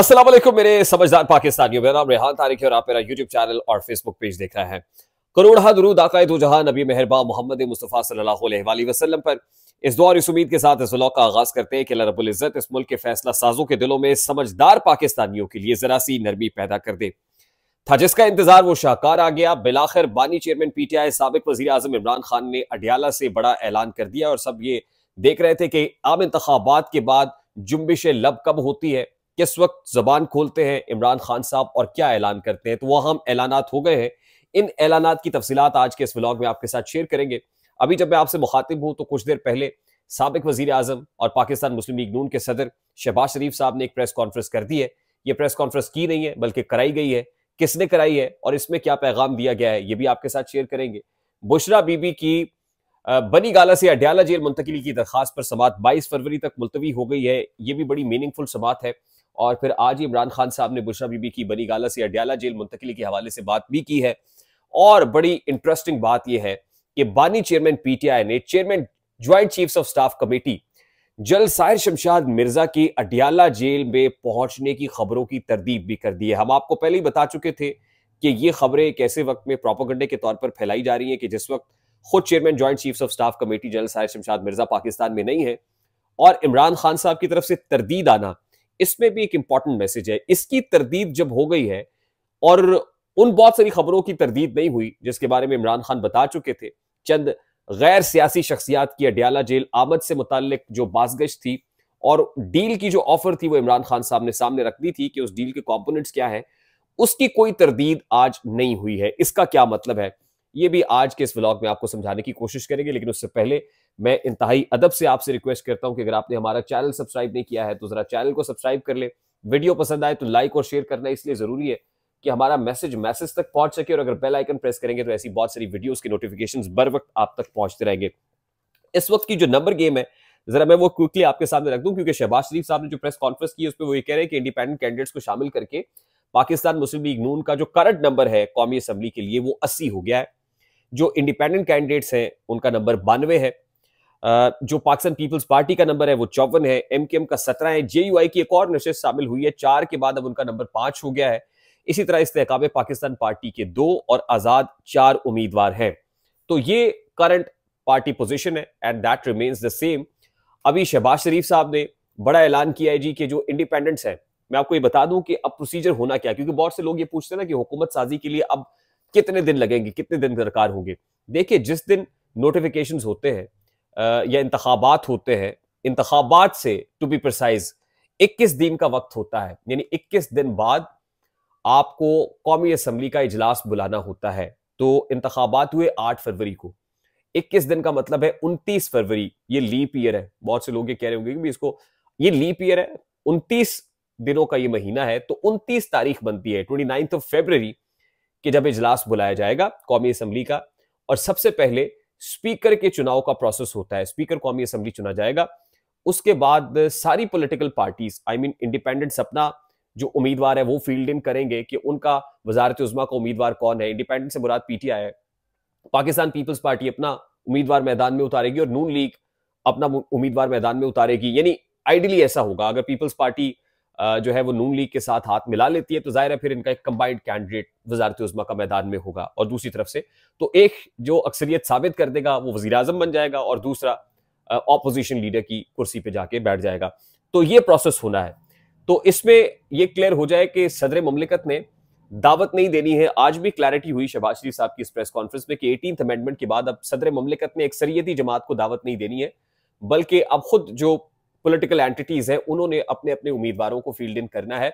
अस्सलाम वालेकुम मेरे समझदार पाकिस्तानियों मेरा नाम रेहान तारिक है और आप मेरा यूट्यूब चैनल और फेसबुक पेज देख रहे हैं करोड़ा दरूद आकाए दो जहां नबी मेहरबा मोहम्मद मुस्तफ़ा सल्लल्लाहु अलैहि वसल्लम पर इस दौर इस उम्मीद के साथ इस व्लॉग का आगाज करते हैं कि अल्लाह रब्बुल इज़्ज़त इस मुल्क के फैसला साजों के दिलों में समझदार पाकिस्तानियों के लिए जरा सी नरमी पैदा कर दे था जिसका इंतजार वो शाहकार आ गया बिलाखिर बानी चेयरमैन पी टी आई सबक वजी अजम इमरान खान ने अडियाला से बड़ा ऐलान कर दिया और सब ये देख रहे थे कि आम इंतबात के बाद जुम्बिश लब कब होती है किस वक्त जबान खोलते हैं इमरान खान साहब और क्या ऐलान करते हैं तो वह हम ऐलानात हो गए हैं इन ऐलानात की तफसीत आज के इस ब्लॉग में आपके साथ शेयर करेंगे अभी जब मैं आपसे मुखातिब हूँ तो कुछ देर पहले सबक वजीर अजम और पाकिस्तान मुस्लिम लीग नून के सदर शहबाज शरीफ साहब ने एक प्रेस कॉन्फ्रेंस कर दी है ये प्रेस कॉन्फ्रेंस की नहीं है बल्कि कराई गई है किसने कराई है और इसमें क्या पैगाम दिया गया है ये भी आपके साथ शेयर करेंगे बुशरा बीबी की बनी गाला से अड्याला जेल मुंतकली की दरखास्त पर समात 22 फरवरी तक मुलतवी हो गई है ये भी बड़ी मीनिंगफुल समात है और फिर आज इमरान खान साहब ने बुशरा बीबी की बनी गाला से अडियाला जेल मुंतकली के हवाले से बात भी की है और बड़ी इंटरेस्टिंग बात यह है कि बानी चेयरमैन पीटीआई ने chairman joint chief of staff committee जल साहिर शमशाद मिर्जा की अडियाला जेल में पहुंचने की खबरों की तरदीब भी कर दी है हम आपको पहले ही बता चुके थे कि ये खबरें एक ऐसे वक्त में प्रोपोगंडे के तौर पर फैलाई जा रही हैं कि जिस वक्त खुद chairman joint chiefs of staff committee general Sahir Shamshad Mirza Pakistan में नहीं है और इमरान खान साहब की तरफ से तरदीद आना इसमें भी एक इंपॉर्टेंट मैसेज है इसकी तरदीद जब हो गई है और उन बहुत सारी खबरों की तरदीद नहीं हुई जिसके बारे में इमरान खान बता चुके थे चंद गैर सियासी शख्सियात की अडियाला जेल आमद से मुतक जो बाजगश थी और डील की जो ऑफर थी वो इमरान खान साहब ने सामने रख दी थी कि उस डील के कॉम्पोनेंट्स क्या है उसकी कोई तरदीद आज नहीं हुई है इसका क्या मतलब है ये भी आज के इस व्लॉग में आपको समझाने की कोशिश करेंगे लेकिन उससे पहले मैं इंतहाई अदब से आपसे रिक्वेस्ट करता हूं कि अगर आपने हमारा चैनल सब्सक्राइब नहीं किया है तो जरा चैनल को सब्सक्राइब कर ले वीडियो पसंद आए तो लाइक और शेयर करना इसलिए जरूरी है कि हमारा मैसेज मैसेज तक पहुंच सके और अगर बेल आइकन प्रेस करेंगे तो ऐसी बहुत सारी वीडियोस के नोटिफिकेशन बर वक्त आप तक पहुंचते रहेंगे इस वक्त की जो नंबर गेम है जरा मैं वो क्विकली आपके सामने रख दूं क्योंकि शहबाज शरीफ साहब ने जो प्रेस कॉन्फ्रेंस की है उस पर वो ये कह रहे हैं कि इंडिपेंडेंट कैंडिडेट्स को शामिल करके पाकिस्तान मुस्लिम लीग नून का जो करंट नंबर है कौमी असम्बली के लिए वो अस्सी हो गया है जो इंडिपेंडेंट कैंडिडेट्स हैं उनका नंबर बानवे है जो पाकिस्तान पीपल्स पार्टी का नंबर है वो चौवन है एम के एम का सत्रह है जे की एक और नशस्त शामिल हुई है चार के बाद अब उनका नंबर पांच हो गया है इसी तरह इस्तेकाब पाकिस्तान पार्टी के दो और आजाद चार उम्मीदवार हैं तो ये करंट पार्टी पोजिशन है and that remains the same अभी शहबाज शरीफ साहब ने बड़ा ऐलान किया है जी कि जो इंडिपेंडेंट्स हैं मैं आपको ये बता दूं कि अब प्रोसीजर होना क्या क्योंकि बहुत से लोग ये पूछते हैं ना कि हुकूमत साजी के लिए अब कितने दिन लगेंगे कितने दिन दरकार होंगे देखिए जिस दिन नोटिफिकेशन होते हैं या इंतबात होते हैं इंतबात से टू बी प्रसाइज 21 दिन का वक्त होता है यानी 21 दिन बाद आपको कौमी असम्बली का इजलास बुलाना होता है तो इंतबात हुए 8 फरवरी को 21 दिन का मतलब है 29 फरवरी ये लीप ईयर है बहुत से लोग ये कह रहे होंगे कि इसको ये लीप ईयर है 29 दिनों का ये महीना है तो 29 तारीख बनती है ट्वेंटी ऑफ फेबररी कि जब इजलास बुलाया जाएगा कौमी असम्बली का और सबसे पहले स्पीकर के चुनाव का प्रोसेस होता है स्पीकर कौमी असम्बली चुना जाएगा उसके बाद सारी political parties I mean independent अपना जो उम्मीदवार है वो फील्ड इन करेंगे कि उनका वजारत उजमा का उम्मीदवार कौन है इंडिपेंडेंट से मुराद पीटीआई है पाकिस्तान पीपल्स पार्टी अपना उम्मीदवार मैदान में उतारेगी और नून लीग अपना उम्मीदवार मैदान में उतारेगी यानी आइडियली ऐसा होगा अगर पीपल्स पार्टी जो है वो नून लीग के साथ हाथ मिला लेती है तो जाहिर है फिर इनका एक कंबाइंड कैंडिडेट वजारत उजमा का मैदान में होगा और दूसरी तरफ से तो एक जो अक्सरियत साबित कर देगा वो वजी अजम बन जाएगा और दूसरा ऑपोजिशन लीडर की कुर्सी पर जाके बैठ जाएगा तो ये प्रोसेस होना है तो इसमें यह क्लियर हो जाए कि सदर ममलिकत ने दावत नहीं देनी है आज भी क्लैरिटी हुई शहबाज शरीफ साहब की इस प्रेस कॉन्फ्रेंस में कि एटीन अमेंडमेंट के बाद अब सदर ममलिकत ने अक्सरियती जमात को दावत नहीं देनी है बल्कि अब खुद जो पॉलिटिकल एंटिटीज हैं उन्होंने अपने अपने उम्मीदवारों को फील्ड इन करना है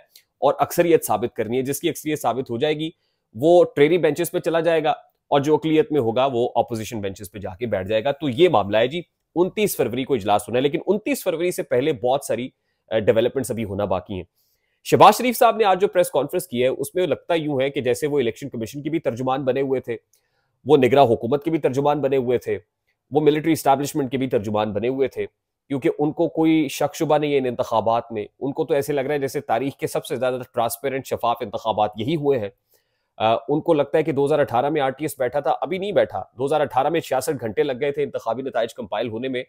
और अक्सरियत साबित करनी है जिसकी अक्सरियत साबित हो जाएगी वो ट्रेरी बेंचेस पे चला जाएगा और जो अकलीत में होगा वो अपोजिशन बेंचेस पे जाके बैठ जाएगा तो ये मामला है जी उनतीस फरवरी को इजलास होना है लेकिन उनतीस फरवरी से पहले बहुत सारी डेवलपमेंट्स अभी होना बाकी है शहबाज शरीफ साहब ने आज जो प्रेस कॉन्फ्रेंस की है उसमें लगता यूं है कि जैसे वो इलेक्शन कमीशन के भी तर्जुमान बने हुए थे वो निगरा हुकूमत के भी तर्जुमान बने हुए थे वो मिलिट्री स्टैब्लिशमेंट के भी तर्जुमान बने हुए थे क्योंकि उनको कोई शक शुबा नहीं है इन इंतबात में उनको तो ऐसे लग रहा है जैसे तारीख के सबसे ज़्यादा ट्रांसपेरेंट शफाफ इंतबात यही हुए हैं उनको लगता है कि 2018 में आरटीएस बैठा था अभी नहीं बैठा 2018 में छियासठ घंटे लग गए थे इंतबी नतज कंपाइल होने में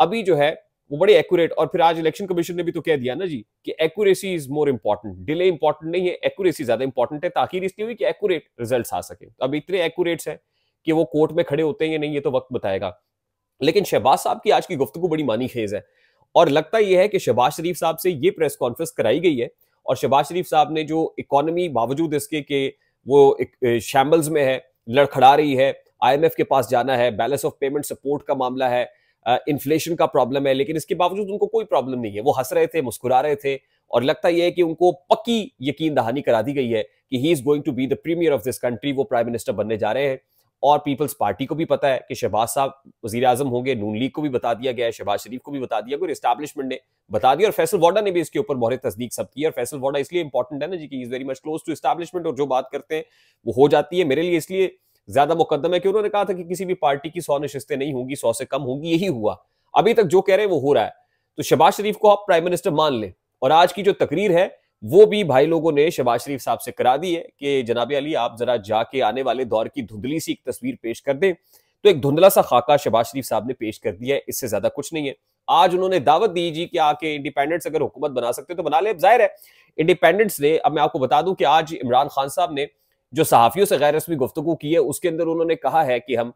अभी जो है वो बड़े एक्यूरेट और फिर आज इलेक्शन कमीशन ने भी तो कह दिया ना जी कि accuracy is more important delay important नहीं है एक्यूरेसी ज्यादा इंपॉर्टेंट है ताखिर इसलिए हुई कि एक्यूरेट रिजल्ट आ सके अब इतने एक्यूरेट्स हैं कि वो कोर्ट में खड़े होते हैं या नहीं ये तो वक्त बताएगा लेकिन शहबाज साहब की आज की गुफ्तु बड़ी मानी खेज है और लगता यह है कि शहबाज शरीफ साहब से ये प्रेस कॉन्फ्रेंस कराई गई है और शहबाज शरीफ साहब ने जो इकोनॉमी बावजूद इसके कि वो शैम्बल्स में है लड़खड़ा रही है आईएमएफ के पास जाना है बैलेंस ऑफ पेमेंट सपोर्ट का मामला है इन्फ्लेशन का प्रॉब्लम है लेकिन इसके बावजूद उनको कोई प्रॉब्लम नहीं है वो हंस रहे थे मुस्कुरा रहे थे और लगता यह है कि उनको पक्की यकीन दहानी करा दी गई है कि he is going to be the premier of this country वो प्राइम मिनिस्टर बनने जा रहे हैं और पीपल्स पार्टी को भी पता है कि शहबाज साहब वजीर आजम होंगे नून लीग को भी बता दिया गया है शहबाज शरीफ को भी बता दिया गया इस्टेब्लिशमेंट ने बता दिया और फैसल वाडा ने भी इसके ऊपर मोहरे तस्दीक सब की और फैसल वाडा इसलिए इंपॉर्टेंट है ना जी की is very much close to establishment और जो बात करते हैं वो हो जाती है मेरे लिए इसलिए ज्यादा मुकदम है कि उन्होंने कहा था कि किसी भी पार्टी की सौ नशस्तें नहीं होंगी सौ से कम होंगी यही हुआ अभी तक जो कह रहे हैं वो हो रहा है तो शहबाज शरीफ को आप प्राइम मिनिस्टर मान लें और आज की जो तकरीर है वो भी भाई लोगों ने शबाज शरीफ साहब से करा दी है कि जनाब अली आप जरा जाके आने वाले दौर की धुंधली सी एक तस्वीर पेश कर दें तो एक धुंधला सा खाका शबाज शरीफ साहब ने पेश कर दिया है इससे ज्यादा कुछ नहीं है आज उन्होंने दावत दी जी कि आके इंडिपेंडेंस अगर हुकूमत बना सकते तो बना ले अब जाहिर है इंडिपेंडेंस ने अब मैं आपको बता दूं कि आज इमरान खान साहब ने जो सहाफियों से गैर रस्मी गुफ्तु की है उसके अंदर उन्होंने कहा है कि हम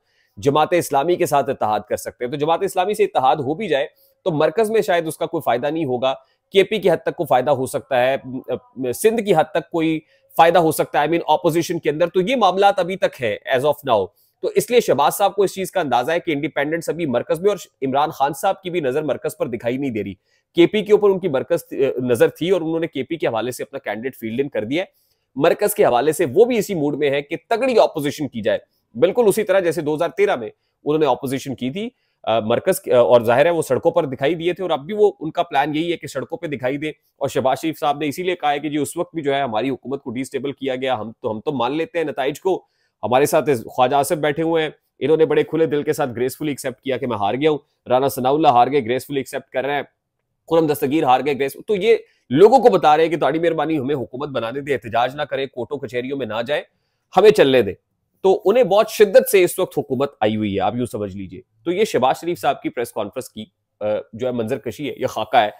जमात इस्लामी के साथ इतिहाद कर सकते हैं तो जमात इस्लामी से इतिहाद हो भी जाए तो मरकज में शायद उसका कोई फायदा नहीं होगा केपी की हद तक को फायदा हो सकता है सिंध की हद तक कोई फायदा हो सकता है आई मीन ऑपोजिशन के अंदर तो ये मामला अभी तक है एज ऑफ नाउ तो इसलिए शहबाज साहब को इस चीज का अंदाजा है कि इंडिपेंडेंट अभी मरकज में और इमरान खान साहब की भी नजर मरकज पर दिखाई नहीं दे रही केपी के ऊपर उनकी मरकज नजर थी और उन्होंने केपी के हवाले से अपना कैंडिडेट फील्ड इन कर दिया मरकज के हवाले से वो भी इसी मूड में है कि तगड़ी ऑपोजिशन की जाए बिल्कुल उसी तरह जैसे 2013 में उन्होंने ऑपोजिशन की थी मरकज और जाहिर है वो सड़कों पर दिखाई दिए थे और अब भी वो उनका प्लान यही है कि सड़कों पर दिखाई दे और शहबाज शरीफ साहब ने इसीलिए कहा है कि जी उस वक्त भी जो है हमारी हुकूमत को डिस्टेबल किया गया हम तो हम तो मान लेते हैं नतज को हमारे साथ ख्वाजा आसिफ बैठे हुए हैं इन्होंने बड़े खुले दिल के साथ ग्रेसफुली एक्सेप्ट किया कि मैं हार गया हूँ राना सनाउल्ला हार गए ग्रेसफुली एक्सेप्ट कर रहे हैं खुरम दस्तगीर हार गए ग्रेस तो ये लोगों को बता रहे हैं कि तोड़ी मेहरबानी हमें हुकूमत बनाने दे एहतजाज ना करें कोर्टों कचहरियों में ना जाए हमें चलने दें तो उन्हें बहुत शिद्दत से इस वक्त हुकूमत आई हुई है आप यूं समझ लीजिए तो ये शहबाज शरीफ साहब की प्रेस कॉन्फ्रेंस की जो है मंजर कशी है ये खाका है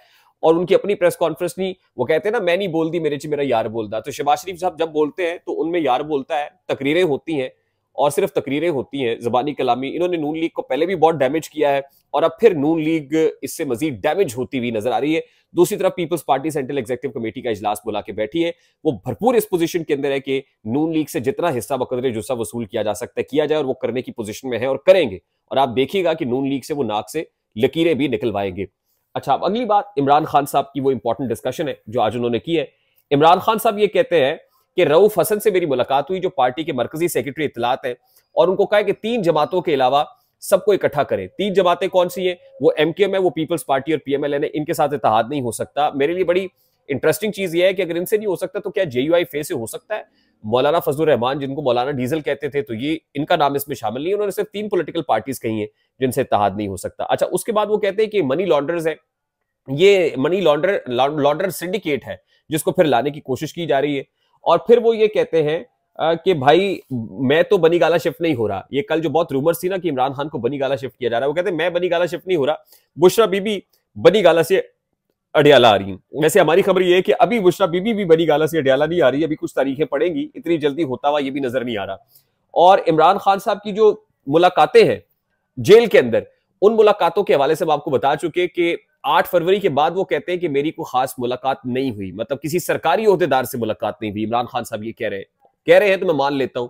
और उनकी अपनी प्रेस कॉन्फ्रेंस नहीं वो कहते हैं ना मैं नहीं बोल दी मेरे ची मेरा यार बोलता तो शहबाज शरीफ साहब जब बोलते हैं तो उनमें यार बोलता है तकरीरें होती हैं और सिर्फ तकरीरें होती हैं जबानी कलामी इन्होंने नून लीग को पहले भी बहुत डैमेज किया है और अब फिर नून लीग इससे मजीद डैमेज होती हुई नजर आ रही है दूसरी तरफ peoples party central executive committee का इजलास बुला के बैठी है वो भरपूर इस पोजिशन के अंदर है कि नून लीग से जितना हिस्सा बकदर जुस्सा वसूल किया जा सकता है किया जाए और वो करने की पोजिशन में है और करेंगे और आप देखिएगा कि नून लीग से वो नाक से लकीरें भी निकलवाएंगे अच्छा अब अगली बात इमरान खान साहब की वो इंपॉर्टेंट डिस्कशन है जो आज उन्होंने की है इमरान खान साहब ये कहते हैं कि रऊफ हसन से मेरी मुलाकात हुई जो पार्टी के मरकजी सेक्रेटरी इतलात है और उनको कहा कि तीन जमातों के अलावा सबको इकट्ठा करें तीन जमातें कौन सी हैं वो एमकेएम है वो पीपल्स पार्टी और पीएमएलएन है इनके साथ इतिहाद नहीं हो सकता मेरे लिए बड़ी इंटरेस्टिंग चीज ये है कि अगर इनसे नहीं हो सकता तो क्या जेयूआई फे से हो सकता है मौलाना फजल रहमान जिनको मौलाना डीजल कहते थे तो ये इनका नाम इसमें शामिल नहीं उन्होंने सिर्फ तीन पोलिटिकल पार्टीज कही है जिनसे इतिहाद नहीं हो सकता अच्छा उसके बाद वो कहते हैं कि मनी लॉन्डर्स है ये मनी लॉन्डर लॉन्डर सिंडिकेट है जिसको फिर लाने की कोशिश की जा रही है और फिर वो ये कहते हैं कि भाई मैं तो बनी गाला शिफ्ट नहीं हो रहा ये कल जो बहुत रूमर्स थी ना कि इमरान खान को बनी गाला शिफ्ट किया जा रहा है वो कहते हैं मैं बनी गाला शिफ्ट नहीं हो रहा बुशरा बीबी बनी गाला से अडियाला आ रही वैसे हमारी खबर ये है कि अभी बुशरा बीबी भी बनी गाला से अडियाला नहीं आ रही अभी कुछ तारीखें पड़ेंगी इतनी जल्दी होता हुआ ये भी नजर नहीं आ रहा और इमरान खान साहब की जो मुलाकातें हैं जेल के अंदर उन मुलाकातों के हवाले से हम आपको बता चुके कि आठ फरवरी के बाद वो कहते हैं कि मेरी कोई खास मुलाकात नहीं हुई मतलब किसी सरकारी अहदेदार से मुलाकात नहीं हुई इमरान खान साहब ये कह रहे हैं कह रहे हैं तो मैं मान लेता हूं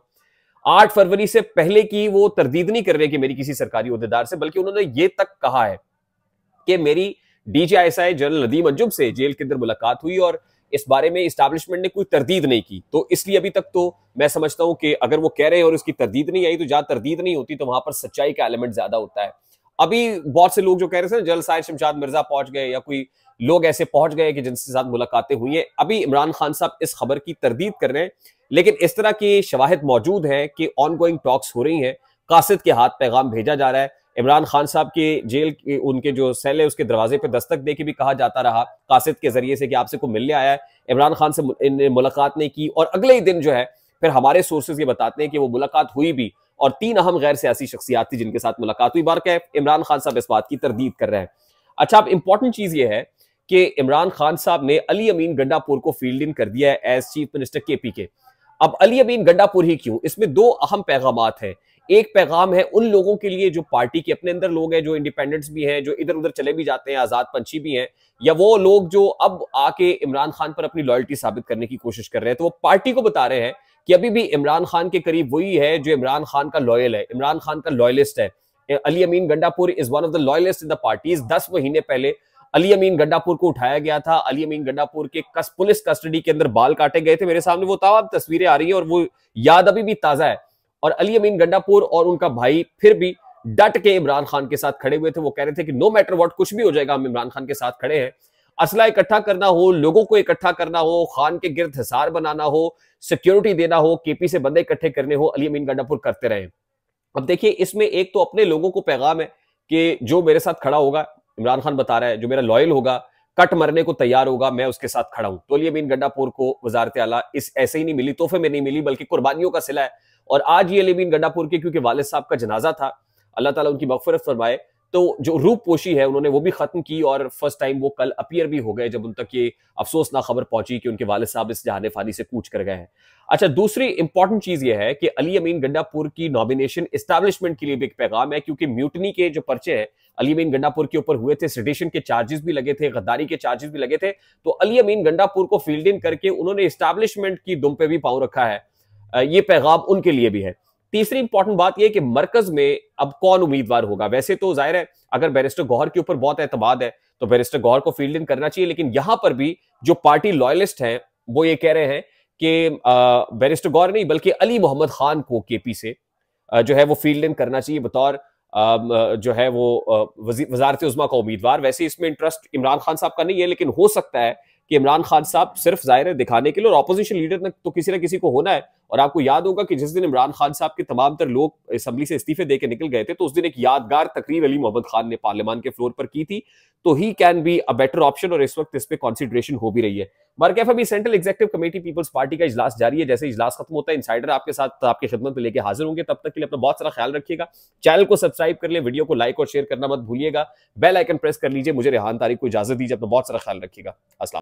आठ फरवरी से पहले की वो तरदीद नहीं कर रहे कि मेरी किसी सरकारी अहदेदार से बल्कि उन्होंने ये तक कहा है कि मेरी डीजीआईएसआई जनरल नदीम अंजुम से जेल के अंदर मुलाकात हुई और इस बारे में इस्टेब्लिशमेंट ने कोई तरदीद नहीं की तो इसलिए अभी तक तो मैं समझता हूं कि अगर वो कह रहे हैं और उसकी तरदीद नहीं आई तो जहां तरदीद नहीं होती तो वहां पर सच्चाई का एलिमेंट ज्यादा होता है अभी बहुत से लोग जो कह रहे थे जल साहिद शमशाद मिर्जा पहुंच गए या कोई लोग ऐसे पहुंच गए कि जिनसे साथ मुलाकातें हुई हैं अभी इमरान खान साहब इस खबर की तरदीद कर रहे हैं लेकिन इस तरह की शवाहद मौजूद हैं कि ऑन गोइंग टॉक्स हो रही हैं कासिद के हाथ पैगाम भेजा जा रहा है इमरान खान साहब के जेल के उनके जो सेल है उसके दरवाजे पर दस्तक दे के भी कहा जाता रहा कासिद के जरिए से कि आपसे को मिलने आया है इमरान खान से मुलाकात नहीं की और अगले ही दिन जो है फिर हमारे सोर्सेज ये बताते हैं कि वो मुलाकात हुई भी और तीन अहम गैर सियासी शख्सियात थी जिनके साथ मुलाकात हुई बार इमरान खान साहब इस बात की तरदीद कर रहे हैं अच्छा अब इंपॉर्टेंट चीज़ ये है कि इमरान खान साहब ने अली अमीन गंडापुर को फील्ड इन कर दिया है as chief minister K P के अब अली अमीन गंडापुर ही क्यों इसमें दो अहम पैगाम हैं एक पैगाम है उन लोगों के लिए जो पार्टी के अपने अंदर लोग हैं जो इंडिपेंडेंट्स भी हैं जो इधर उधर चले भी जाते हैं आजाद पंछी भी हैं या वो लोग जो अब आके इमरान खान पर अपनी लॉयल्टी साबित करने की कोशिश कर रहे हैं तो वो पार्टी को बता रहे हैं कि अभी भी इमरान खान के करीब वही है जो इमरान खान का लॉयल है इमरान खान का लॉयलिस्ट है Ali Amin Gandapur is one of the loyalist in the parties दस महीने पहले अली अमीन गंडापुर को उठाया गया था अली अमीन गंडापुर के कस, पुलिस कस्टडी के अंदर बाल काटे गए थे मेरे सामने वो तमाम तस्वीरें आ रही है और वो याद अभी भी ताजा है और अली अमीन गंडापुर और उनका भाई फिर भी डट के इमरान खान के साथ खड़े हुए थे वो कह रहे थे कि नो मैटर वॉट कुछ भी हो जाएगा हम इमरान खान के साथ खड़े हैं असला इकट्ठा करना हो लोगों को इकट्ठा करना हो खान के गिरद हिसार बनाना हो सिक्योरिटी देना हो केपी से बंदे इकट्ठे करने हो अली अमीन गंडापुर करते रहे अब देखिए इसमें एक तो अपने लोगों को पैगाम है कि जो मेरे साथ खड़ा होगा इमरान खान बता रहा है जो मेरा लॉयल होगा कट मरने को तैयार होगा मैं उसके साथ खड़ा हूं तो अली अमीन गंडापुर को वजारत आला इस ऐसे ही नहीं मिली तोहफे में नहीं मिली बल्कि कुर्बानियों का सिला है और आज ये अली अमीन गंडापुर के क्योंकि वालद साहब का जनाजा था अल्लाह ताला उनकी मफफरत फरमाए तो जो पोशी है उन्होंने वो भी खत्म की और फर्स्ट टाइम वो कल अपियर भी हो गए जब उन तक ये अफसोसना खबर पहुंची कि उनके वाले साहब इस जहाने फानी से कूच कर गए हैं अच्छा दूसरी इंपॉर्टेंट चीज ये है कि अली अमीन गंडापुर की नॉमिनेशन इस्टेब्लिशमेंट के लिए भी एक पैगाम है क्योंकि म्यूटनी के जो पर्चे हैं अली अमीन गंडापुर के ऊपर हुए थे सिटेशन के चार्जेस भी लगे थे गद्दारी के चार्जेस भी लगे थे तो अली अमीन गंडापुर को फील्ड इन करके उन्होंने इस्टेब्लिशमेंट की दुम पे भी पाँव रखा है ये पैगाम उनके लिए भी है तीसरी इंपॉर्टेंट बात यह कि मरकज में अब कौन उम्मीदवार होगा वैसे तो जाहिर है अगर बैरिस्टर गौहर के ऊपर बहुत एतमाद है तो बैरिस्टर गौहर को फील्ड इन करना चाहिए लेकिन यहां पर भी जो पार्टी लॉयलिस्ट हैं वो ये कह रहे हैं कि बैरिस्टर गौर नहीं बल्कि अली मोहम्मद खान को केपी से जो है वो फील्ड इन करना चाहिए बतौर जो है वो वजारत उजमा का उम्मीदवार वैसे इसमें इंटरेस्ट इमरान खान साहब का नहीं है लेकिन हो सकता है कि इमरान खान साहब सिर्फ जाहिर है दिखाने के लिए और अपोजिशन लीडर तो किसी ना किसी को होना है और आपको याद होगा कि जिस दिन इमरान खान साहब के तमाम तर लोग असम्बली से इस्तीफे देकर निकल गए थे तो उस दिन एक यादगार तकरीर अली मोहम्मद खान ने पार्लियमान के फ्लोर पर की थी तो he can be a better option और इस वक्त इस पर कॉन्सिडरेशन हो भी रही है कैफ अभी central executive committee peoples party का इजलास जारी है जैसे इजलास खत्म होता है साइडर आपके साथ आपके खिदमत में लेकर हाजिर होंगे तब तक के लिए अपना बहुत सारा ख्याल रखिएगा चैनल को सब्सक्राइब कर ले वीडियो को लाइक और शेयर करना मत भूलिएगा बेल आइकन प्रेस कर लीजिए मुझे रेहान तारीख को इजाजत दीजिए अपना बहुत सारा ख्याल रखिएगा असला